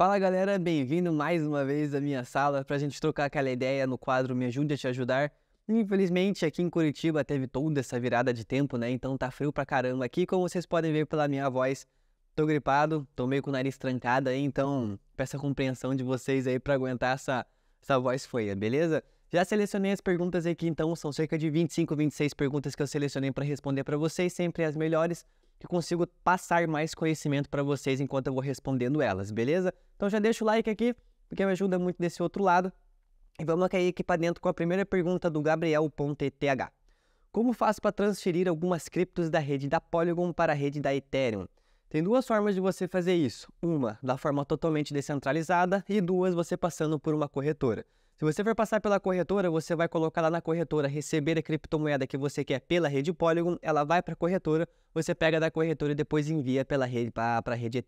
Fala galera, bem-vindo mais uma vez à minha sala para a gente trocar aquela ideia no quadro Me Ajude a Te Ajudar. Infelizmente aqui em Curitiba teve toda essa virada de tempo, né? Então tá frio pra caramba aqui, como vocês podem ver pela minha voz. Tô gripado, tô meio com o nariz trancado aí, então peço a compreensão de vocês aí para aguentar essa, essa voz feia, beleza? Já selecionei as perguntas aqui, então são cerca de 25, 26 perguntas que eu selecionei para responder para vocês, sempre as melhores que consigo passar mais conhecimento para vocês enquanto eu vou respondendo elas, beleza? Então já deixa o like aqui, porque me ajuda muito desse outro lado. E vamos cair aqui para dentro com a primeira pergunta do Gabriel.eth. Como faço para transferir algumas criptos da rede da Polygon para a rede da Ethereum? Tem duas formas de você fazer isso. Uma, da forma totalmente descentralizada e duas, você passando por uma corretora. Se você for passar pela corretora, você vai colocar lá na corretora receber a criptomoeda que você quer pela rede Polygon, ela vai para a corretora, você pega da corretora e depois envia pela rede para a rede ETH.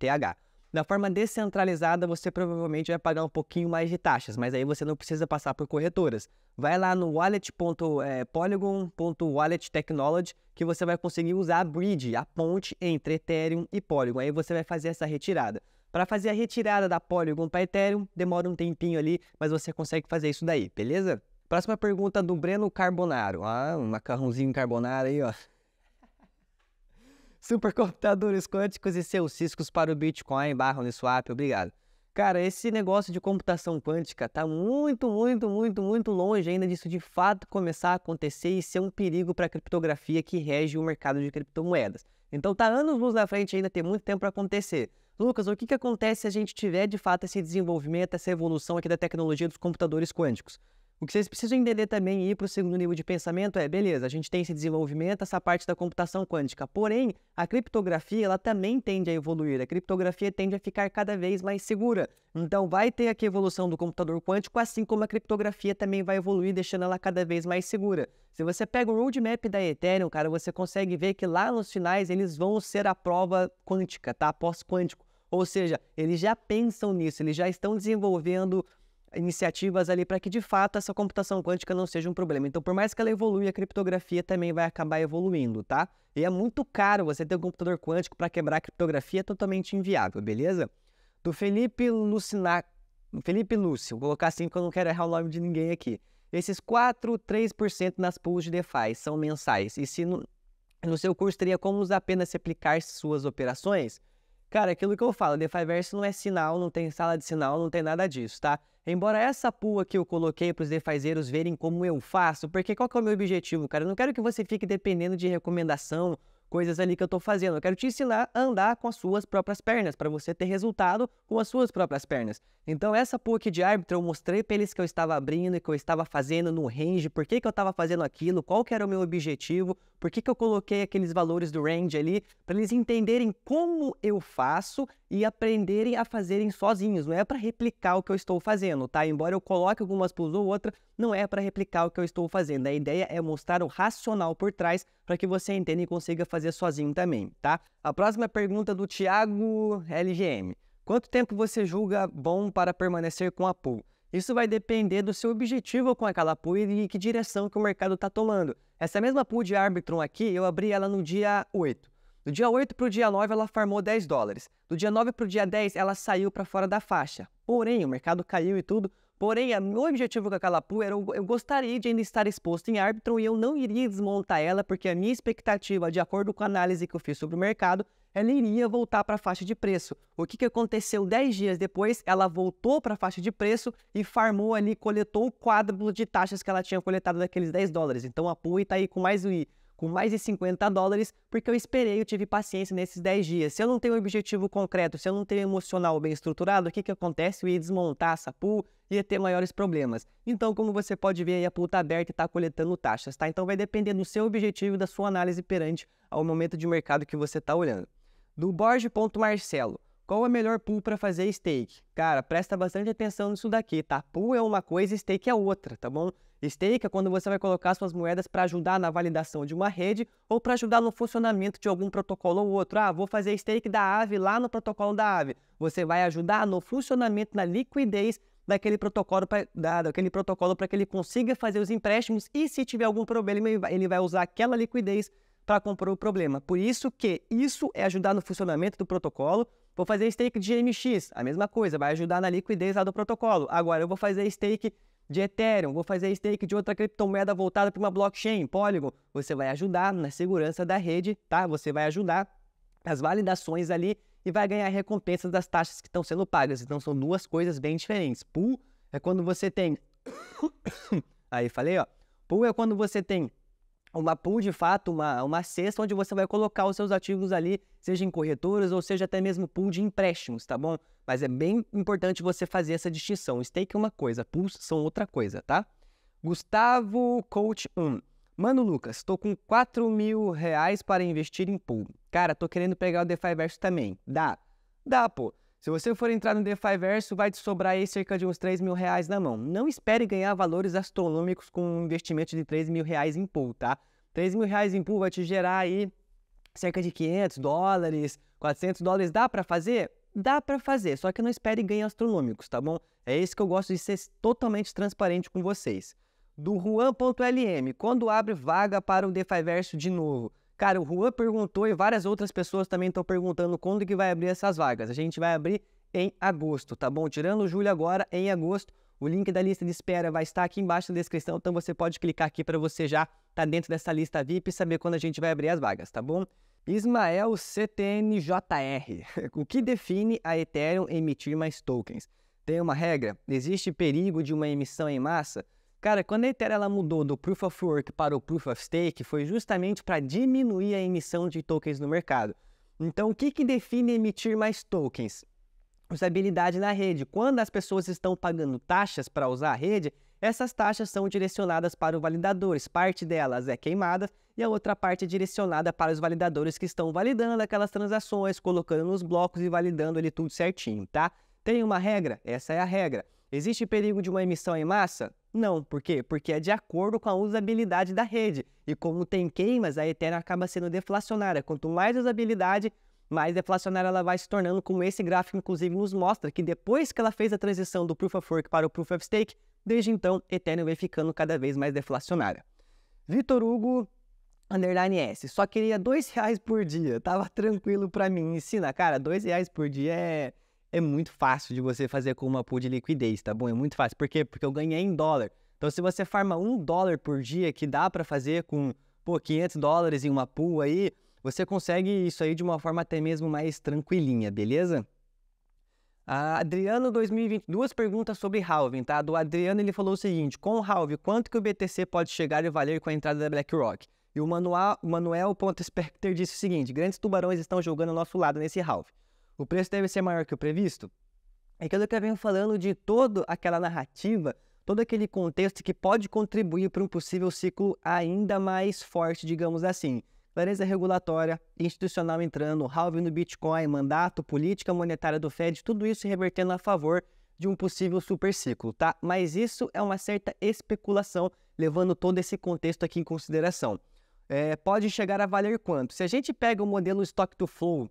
Da forma descentralizada, você provavelmente vai pagar um pouquinho mais de taxas, mas aí você não precisa passar por corretoras. Vai lá no wallet.polygon.wallettechnology é, que você vai conseguir usar a bridge, a ponte entre Ethereum e Polygon. Aí você vai fazer essa retirada. Para fazer a retirada da Polygon para Ethereum, demora um tempinho ali, mas você consegue fazer isso daí, beleza? Próxima pergunta do Breno Carbonaro. Ah, um macarrãozinho carbonaro aí, ó. Supercomputadores quânticos e seus ciscos para o Bitcoin, barra Uniswap, obrigado. Cara, esse negócio de computação quântica tá muito, muito, muito, muito longe ainda disso de fato começar a acontecer e ser um perigo para a criptografia que rege o mercado de criptomoedas. Então tá anos luz na frente ainda, tem muito tempo para acontecer. Lucas, o que, que acontece se a gente tiver de fato esse desenvolvimento, essa evolução aqui da tecnologia dos computadores quânticos? O que vocês precisam entender também e ir para o segundo nível de pensamento é, beleza, a gente tem esse desenvolvimento, essa parte da computação quântica. Porém, a criptografia ela também tende a evoluir. A criptografia tende a ficar cada vez mais segura. Então, vai ter aqui a evolução do computador quântico, assim como a criptografia também vai evoluir, deixando ela cada vez mais segura. Se você pega o roadmap da Ethereum, cara, você consegue ver que lá nos finais eles vão ser a prova quântica, tá? Pós-quântico. Ou seja, eles já pensam nisso, eles já estão desenvolvendo iniciativas ali para que de fato essa computação quântica não seja um problema. Então, por mais que ela evolui, a criptografia também vai acabar evoluindo, tá? E é muito caro você ter um computador quântico para quebrar a criptografia, é totalmente inviável, beleza? Do Felipe Lucinac... Felipe Lúcio, vou colocar assim que eu não quero errar o nome de ninguém aqui. Esses 4, 3% nas pools de DeFi são mensais. E se no, no seu curso teria como usar apenas se aplicar suas operações? Cara, é aquilo que eu falo, DeFiverse não é sinal, não tem sala de sinal, não tem nada disso, tá? Embora essa pua que eu coloquei para os defazeiros verem como eu faço, porque qual que é o meu objetivo, cara? Eu não quero que você fique dependendo de recomendação coisas ali que eu estou fazendo. Eu quero te ensinar a andar com as suas próprias pernas, para você ter resultado com as suas próprias pernas. Então, essa PUC de árbitro, eu mostrei para eles que eu estava abrindo e que eu estava fazendo no range, por que, que eu estava fazendo aquilo, qual que era o meu objetivo, por que, que eu coloquei aqueles valores do range ali, para eles entenderem como eu faço e aprenderem a fazerem sozinhos. Não é para replicar o que eu estou fazendo, tá? Embora eu coloque algumas pulos ou outra, não é para replicar o que eu estou fazendo. A ideia é mostrar o racional por trás para que você entenda e consiga fazer sozinho também, tá? A próxima pergunta é do Thiago LGM. Quanto tempo você julga bom para permanecer com a pool? Isso vai depender do seu objetivo com aquela pool e que direção que o mercado está tomando. Essa mesma pool de Arbitron aqui, eu abri ela no dia 8. Do dia 8 para o dia 9, ela farmou 10 dólares. Do dia 9 para o dia 10, ela saiu para fora da faixa. Porém, o mercado caiu e tudo, Porém, meu objetivo com aquela Calapu era eu, gostaria de ainda estar exposto em árbitro e eu não iria desmontar ela, porque a minha expectativa, de acordo com a análise que eu fiz sobre o mercado, ela iria voltar para a faixa de preço. O que, que aconteceu 10 dias depois? Ela voltou para a faixa de preço e farmou ali, coletou o quadro de taxas que ela tinha coletado daqueles 10 dólares. Então a pu está aí com mais um I com mais de 50 dólares, porque eu esperei, eu tive paciência nesses 10 dias. Se eu não tenho um objetivo concreto, se eu não tenho um emocional bem estruturado, o que, que acontece? Eu ia desmontar essa pool, ia ter maiores problemas Então, como você pode ver, a pool está aberta e está coletando taxas, tá? Então vai depender do seu objetivo e da sua análise perante ao momento de mercado que você está olhando. Do Marcelo qual é o melhor pool para fazer steak? Cara, presta bastante atenção nisso daqui, tá? Pool é uma coisa, steak é outra, tá bom? Stake é quando você vai colocar suas moedas para ajudar na validação de uma rede ou para ajudar no funcionamento de algum protocolo ou outro. Ah, vou fazer stake da AVE lá no protocolo da AVE. Você vai ajudar no funcionamento, na liquidez daquele protocolo para daquele protocolo para que ele consiga fazer os empréstimos e se tiver algum problema ele vai, ele vai usar aquela liquidez para comprar o problema. Por isso que isso é ajudar no funcionamento do protocolo, Vou fazer stake de MX, a mesma coisa, vai ajudar na liquidez lá do protocolo. Agora, eu vou fazer stake de Ethereum, vou fazer stake de outra criptomoeda voltada para uma blockchain, Polygon. Você vai ajudar na segurança da rede, tá? Você vai ajudar as validações ali e vai ganhar recompensas das taxas que estão sendo pagas. Então, são duas coisas bem diferentes. Pool é quando você tem. Aí, falei, ó. Pool é quando você tem uma pool de fato, uma, uma cesta onde você vai colocar os seus ativos ali, seja em corretoras ou seja até mesmo pool de empréstimos, tá bom? Mas é bem importante você fazer essa distinção. Stake é uma coisa, pools são outra coisa, tá? Gustavo Coach 1. Mano, Lucas, tô com 4 mil reais para investir em pool. Cara, tô querendo pegar o DeFi Verso também. Dá. Dá, pô. Se você for entrar no DeFi Verso, vai te sobrar aí cerca de uns 3 mil reais na mão. Não espere ganhar valores astronômicos com um investimento de 3 mil reais em pool, tá? 3 mil reais em pool vai te gerar aí cerca de 500 dólares, 400 dólares. Dá para fazer? Dá para fazer, só que não espere ganhos astronômicos, tá bom? É isso que eu gosto de ser totalmente transparente com vocês. Do Juan.lm, quando abre vaga para o DeFi Verso de novo? Cara, o Juan perguntou e várias outras pessoas também estão perguntando quando que vai abrir essas vagas. A gente vai abrir em agosto, tá bom? Tirando o julho agora, em agosto, o link da lista de espera vai estar aqui embaixo na descrição, então você pode clicar aqui para você já estar tá dentro dessa lista VIP e saber quando a gente vai abrir as vagas, tá bom? Ismael CTNJR. O que define a Ethereum emitir mais tokens? Tem uma regra? Existe perigo de uma emissão em massa? Cara, quando a Ethereum ela mudou do Proof of Work para o Proof of Stake, foi justamente para diminuir a emissão de tokens no mercado. Então, o que, que define emitir mais tokens? Usabilidade na rede. Quando as pessoas estão pagando taxas para usar a rede, essas taxas são direcionadas para os validadores. Parte delas é queimada e a outra parte é direcionada para os validadores que estão validando aquelas transações, colocando nos blocos e validando ele tudo certinho, tá? Tem uma regra? Essa é a regra. Existe perigo de uma emissão em massa? Não, por quê? Porque é de acordo com a usabilidade da rede. E como tem queimas, a Ethereum acaba sendo deflacionária. Quanto mais usabilidade, mais deflacionária ela vai se tornando, como esse gráfico inclusive nos mostra, que depois que ela fez a transição do Proof of Work para o Proof of Stake, desde então, Ethereum vem ficando cada vez mais deflacionária. Vitor Hugo, underline S, só queria dois reais por dia, tava tranquilo para mim, ensina, cara, dois reais por dia é é muito fácil de você fazer com uma pool de liquidez, tá bom? É muito fácil. Por quê? Porque eu ganhei em dólar. Então, se você farma um dólar por dia, que dá para fazer com, pô, 500 dólares em uma pool aí, você consegue isso aí de uma forma até mesmo mais tranquilinha, beleza? A ah, Adriano 2020, duas perguntas sobre halving, tá? Do Adriano ele falou o seguinte: com o halving, quanto que o BTC pode chegar e valer com a entrada da BlackRock? E o Manuel, Manuel Ponto Specter disse o seguinte: grandes tubarões estão jogando ao nosso lado nesse halving o preço deve ser maior que o previsto? É aquilo que eu venho falando de toda aquela narrativa, todo aquele contexto que pode contribuir para um possível ciclo ainda mais forte, digamos assim. Clareza regulatória, institucional entrando, halving no Bitcoin, mandato, política monetária do Fed, tudo isso revertendo a favor de um possível super ciclo, tá? Mas isso é uma certa especulação, levando todo esse contexto aqui em consideração. É, pode chegar a valer quanto? Se a gente pega o modelo Stock to Flow,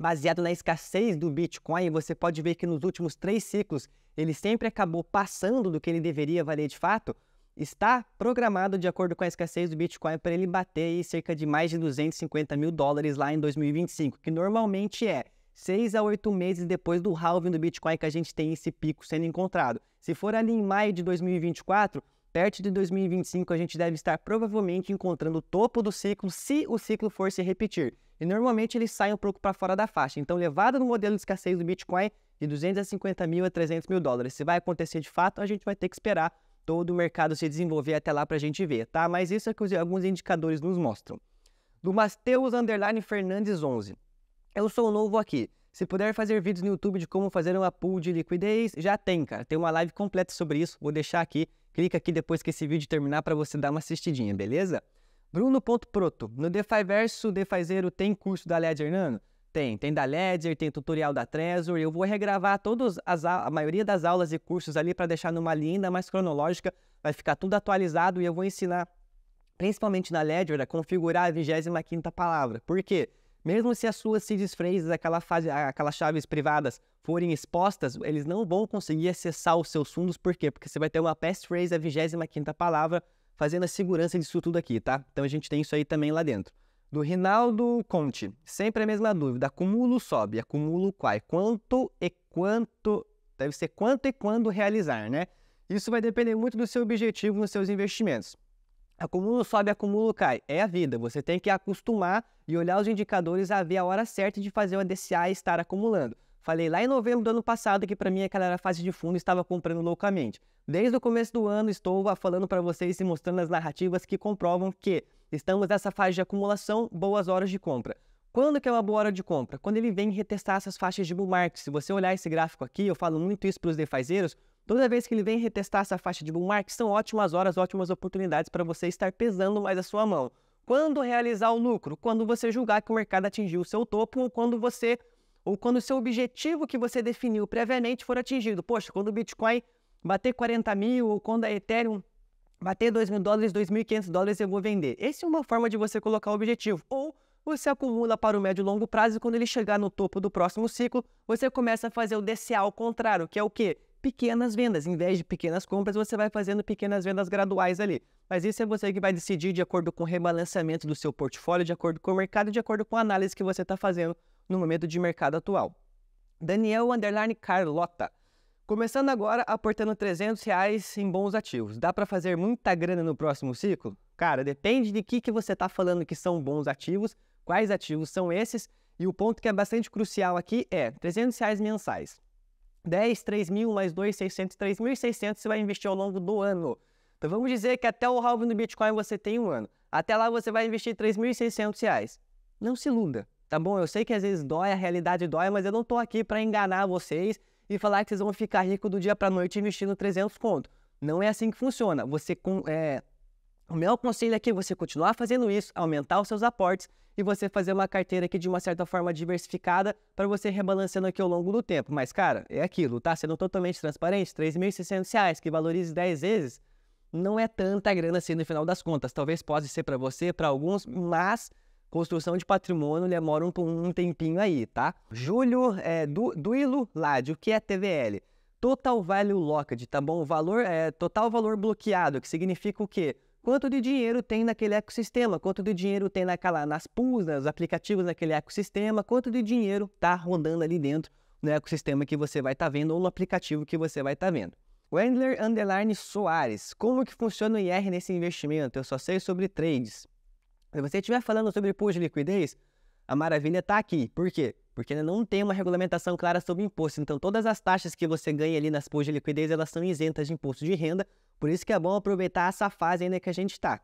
baseado na escassez do Bitcoin, você pode ver que nos últimos três ciclos ele sempre acabou passando do que ele deveria valer de fato, está programado, de acordo com a escassez do Bitcoin, para ele bater cerca de mais de 250 mil dólares lá em 2025, que normalmente é seis a oito meses depois do halving do Bitcoin que a gente tem esse pico sendo encontrado. Se for ali em maio de 2024, perto de 2025 a gente deve estar provavelmente encontrando o topo do ciclo, se o ciclo for se repetir. E normalmente eles saem um pouco para fora da faixa. Então, levado no modelo de escassez do Bitcoin, de 250 mil a 300 mil dólares. Se vai acontecer de fato, a gente vai ter que esperar todo o mercado se desenvolver até lá para a gente ver, tá? Mas isso é que alguns indicadores nos mostram. Do Mateus Underline Fernandes 11. Eu sou novo aqui. Se puder fazer vídeos no YouTube de como fazer uma pool de liquidez, já tem, cara. Tem uma live completa sobre isso. Vou deixar aqui. Clica aqui depois que esse vídeo terminar para você dar uma assistidinha, beleza? Bruno.proto. No DeFi verso zero tem curso da Ledger Nano? Tem. Tem da Ledger, tem tutorial da Trezor. Eu vou regravar todas as a, a maioria das aulas e cursos ali para deixar numa linha ainda mais cronológica. Vai ficar tudo atualizado e eu vou ensinar, principalmente na Ledger, a configurar a 25 palavra. Por quê? Mesmo se as suas seed phrases, aquela fase, aquelas chaves privadas, forem expostas, eles não vão conseguir acessar os seus fundos. Por quê? Porque você vai ter uma passphrase, a 25 palavra, fazendo a segurança disso tudo aqui, tá? Então a gente tem isso aí também lá dentro. Do Rinaldo Conte, sempre a mesma dúvida. Acumulo sobe, acumulo cai. Quanto e quanto. Deve ser quanto e quando realizar, né? Isso vai depender muito do seu objetivo nos seus investimentos. Acumulo sobe, acumulo cai. É a vida. Você tem que acostumar e olhar os indicadores a ver a hora certa de fazer o ADCA e estar acumulando. Falei lá em novembro do ano passado que para mim aquela era fase de fundo estava comprando loucamente. Desde o começo do ano estou falando para vocês e mostrando as narrativas que comprovam que estamos nessa fase de acumulação, boas horas de compra. Quando que é uma boa hora de compra? Quando ele vem retestar essas faixas de bull market. Se você olhar esse gráfico aqui, eu falo muito isso para os defazeiros, toda vez que ele vem retestar essa faixa de bull market, são ótimas horas, ótimas oportunidades para você estar pesando mais a sua mão. Quando realizar o lucro? Quando você julgar que o mercado atingiu o seu topo ou quando você ou quando o seu objetivo que você definiu previamente for atingido. Poxa, quando o Bitcoin bater 40 mil ou quando a Ethereum bater 2 mil dólares, 2.500 dólares, eu vou vender. Essa é uma forma de você colocar o objetivo. Ou você acumula para o médio e longo prazo e quando ele chegar no topo do próximo ciclo, você começa a fazer o DCA ao contrário, que é o quê? Pequenas vendas. Em vez de pequenas compras, você vai fazendo pequenas vendas graduais ali. Mas isso é você que vai decidir de acordo com o rebalanceamento do seu portfólio, de acordo com o mercado, de acordo com a análise que você está fazendo no momento de mercado atual. Daniel Underline Carlota. Começando agora aportando 300 reais em bons ativos. Dá para fazer muita grana no próximo ciclo? Cara, depende de que, que você está falando que são bons ativos, quais ativos são esses. E o ponto que é bastante crucial aqui é 300 reais mensais. 10, 3 mil, mais 2, 600, 3.600 você vai investir ao longo do ano. Então vamos dizer que até o halving do Bitcoin você tem um ano. Até lá você vai investir 3.600 reais. Não se iluda, tá bom? Eu sei que às vezes dói, a realidade dói, mas eu não tô aqui para enganar vocês e falar que vocês vão ficar rico do dia para noite investindo 300 conto. Não é assim que funciona. Você com, é... O meu conselho aqui é você continuar fazendo isso, aumentar os seus aportes e você fazer uma carteira aqui de uma certa forma diversificada para você rebalanceando aqui ao longo do tempo. Mas, cara, é aquilo, tá? Sendo totalmente transparente, 3.600 reais que valorize 10 vezes não é tanta grana assim no final das contas. Talvez possa ser para você, para alguns, mas Construção de patrimônio demora um, um tempinho aí, tá? Júlio é, du, Duilo Lade, o que é TVL? Total Value Locked, tá bom? Valor, é, total valor bloqueado, que significa o quê? Quanto de dinheiro tem naquele ecossistema, quanto de dinheiro tem naquela, nas pools, nos aplicativos daquele ecossistema, quanto de dinheiro tá rodando ali dentro no ecossistema que você vai estar tá vendo ou no aplicativo que você vai estar tá vendo. Wendler Underline Soares, como que funciona o IR nesse investimento? Eu só sei sobre trades. Se você estiver falando sobre pools de liquidez, a maravilha está aqui. Por quê? Porque ainda não tem uma regulamentação clara sobre imposto. Então, todas as taxas que você ganha ali nas pools de liquidez, elas são isentas de imposto de renda. Por isso que é bom aproveitar essa fase ainda que a gente está.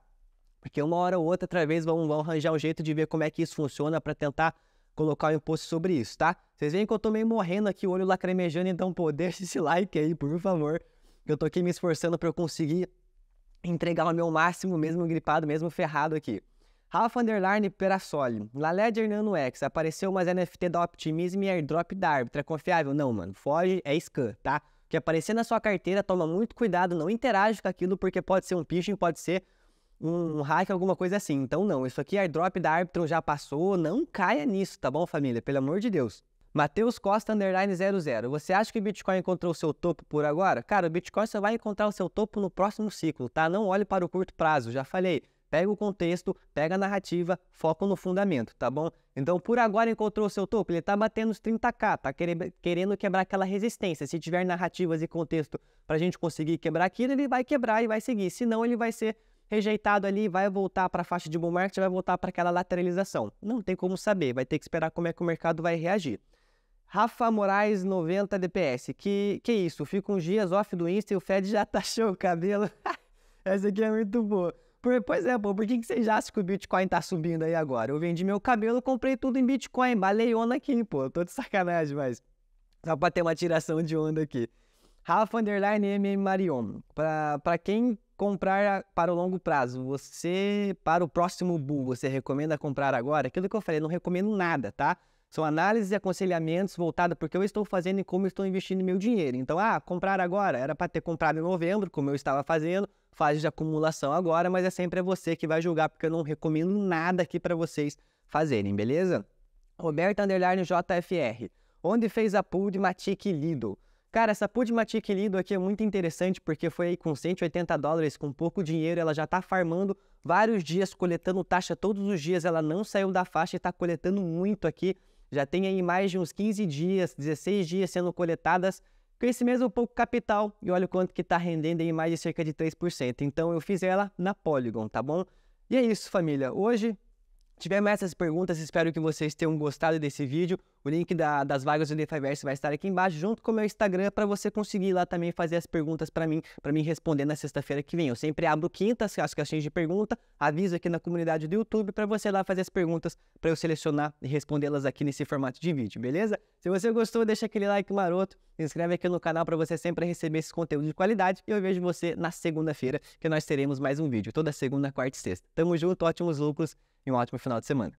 Porque uma hora ou outra, outra vão, vão arranjar um jeito de ver como é que isso funciona para tentar colocar o imposto sobre isso, tá? Vocês veem que eu estou meio morrendo aqui, o olho lacrimejando, então, pô, deixa esse like aí, por favor. Eu estou aqui me esforçando para eu conseguir entregar o meu máximo, mesmo gripado, mesmo ferrado aqui. Rafa Underline Perassoli. Laled Hernando é X. Apareceu umas NFT da Optimism e airdrop da Arbitra. É confiável? Não, mano. Foge, é scan, tá? Que aparecer na sua carteira, toma muito cuidado, não interage com aquilo, porque pode ser um phishing, pode ser um, hack, alguma coisa assim. Então, não, isso aqui, airdrop da Arbitron já passou, não caia nisso, tá bom, família? Pelo amor de Deus. Matheus Costa Underline 00. Você acha que o Bitcoin encontrou seu topo por agora? Cara, o Bitcoin só vai encontrar o seu topo no próximo ciclo, tá? Não olhe para o curto prazo, já falei. Pega o contexto, pega a narrativa, foco no fundamento, tá bom? Então, por agora encontrou seu topo, ele tá batendo os 30k, tá querendo quebrar aquela resistência. Se tiver narrativas e contexto para a gente conseguir quebrar aquilo, ele vai quebrar e vai seguir. Senão, ele vai ser rejeitado ali, vai voltar para a faixa de bull market, vai voltar para aquela lateralização. Não tem como saber, vai ter que esperar como é que o mercado vai reagir. Rafa Moraes, 90 DPS. Que, que isso? Fica uns dias off do Insta e o Fed já taxou o cabelo. Essa aqui é muito boa. Por, pois é, pô, por que, que vocês acham que o Bitcoin tá subindo aí agora? Eu vendi meu cabelo, comprei tudo em Bitcoin, baleona aqui, pô. Tô de sacanagem, mas só pra ter uma tiração de onda aqui. Rafa Underline MM Marion. Pra, pra quem comprar para o longo prazo, você, para o próximo bull, você recomenda comprar agora? Aquilo que eu falei, não recomendo nada, tá? São análises e aconselhamentos voltados porque eu estou fazendo e como estou investindo meu dinheiro. Então, ah, comprar agora era para ter comprado em novembro, como eu estava fazendo, fase de acumulação agora, mas é sempre você que vai julgar, porque eu não recomendo nada aqui para vocês fazerem, beleza? Roberto Underline JFR, onde fez a pool de Matic Lido? Cara, essa pool de Matic Lido aqui é muito interessante porque foi aí com 180 dólares, com pouco dinheiro, ela já está farmando vários dias, coletando taxa todos os dias, ela não saiu da faixa e está coletando muito aqui. Já tem aí mais de uns 15 dias, 16 dias sendo coletadas com esse mesmo pouco capital e olha o quanto que está rendendo em mais de cerca de 3%. Então eu fiz ela na Polygon, tá bom? E é isso, família. Hoje tivemos essas perguntas, espero que vocês tenham gostado desse vídeo. O link da, das vagas do DeFiverse vai estar aqui embaixo, junto com o meu Instagram, para você conseguir lá também fazer as perguntas para mim, para mim responder na sexta-feira que vem. Eu sempre abro quintas as caixinhas de pergunta, aviso aqui na comunidade do YouTube para você lá fazer as perguntas, para eu selecionar e respondê-las aqui nesse formato de vídeo, beleza? Se você gostou, deixa aquele like maroto, se inscreve aqui no canal para você sempre receber esse conteúdo de qualidade e eu vejo você na segunda-feira, que nós teremos mais um vídeo, toda segunda, quarta e sexta. Tamo junto, ótimos lucros e um ótimo final de semana.